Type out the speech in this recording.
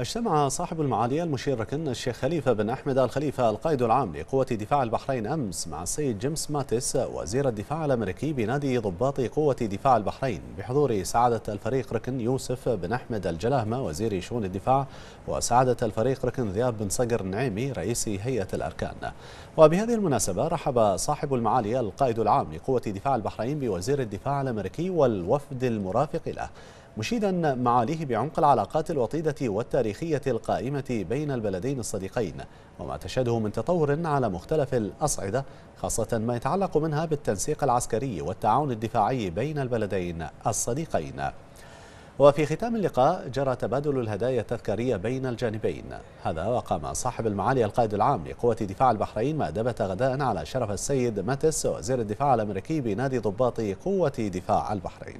اجتمع صاحب المعالية المشير ركن الشيخ خليفة بن أحمد الخليفة القائد العام لقوة دفاع البحرين أمس مع السيد جيمس ماتس وزير الدفاع الأمريكي بنادي ضباط قوة دفاع البحرين بحضور سعادة الفريق ركن يوسف بن أحمد الجلاهمة وزير شؤون الدفاع وسعادة الفريق ركن ذياب بن صقر النعيمي رئيس هيئة الأركان وبهذه المناسبة رحب صاحب المعالية القائد العام لقوة دفاع البحرين بوزير الدفاع الأمريكي والوفد المرافق له مشيدا معاليه بعمق العلاقات الوطيدة والتاريخية القائمة بين البلدين الصديقين وما تشهده من تطور على مختلف الأصعدة خاصة ما يتعلق منها بالتنسيق العسكري والتعاون الدفاعي بين البلدين الصديقين وفي ختام اللقاء جرى تبادل الهدايا التذكارية بين الجانبين هذا وقام صاحب المعالي القائد العام لقوة دفاع البحرين مأدبة غداء على شرف السيد ماتس وزير الدفاع الأمريكي بنادي ضباط قوة دفاع البحرين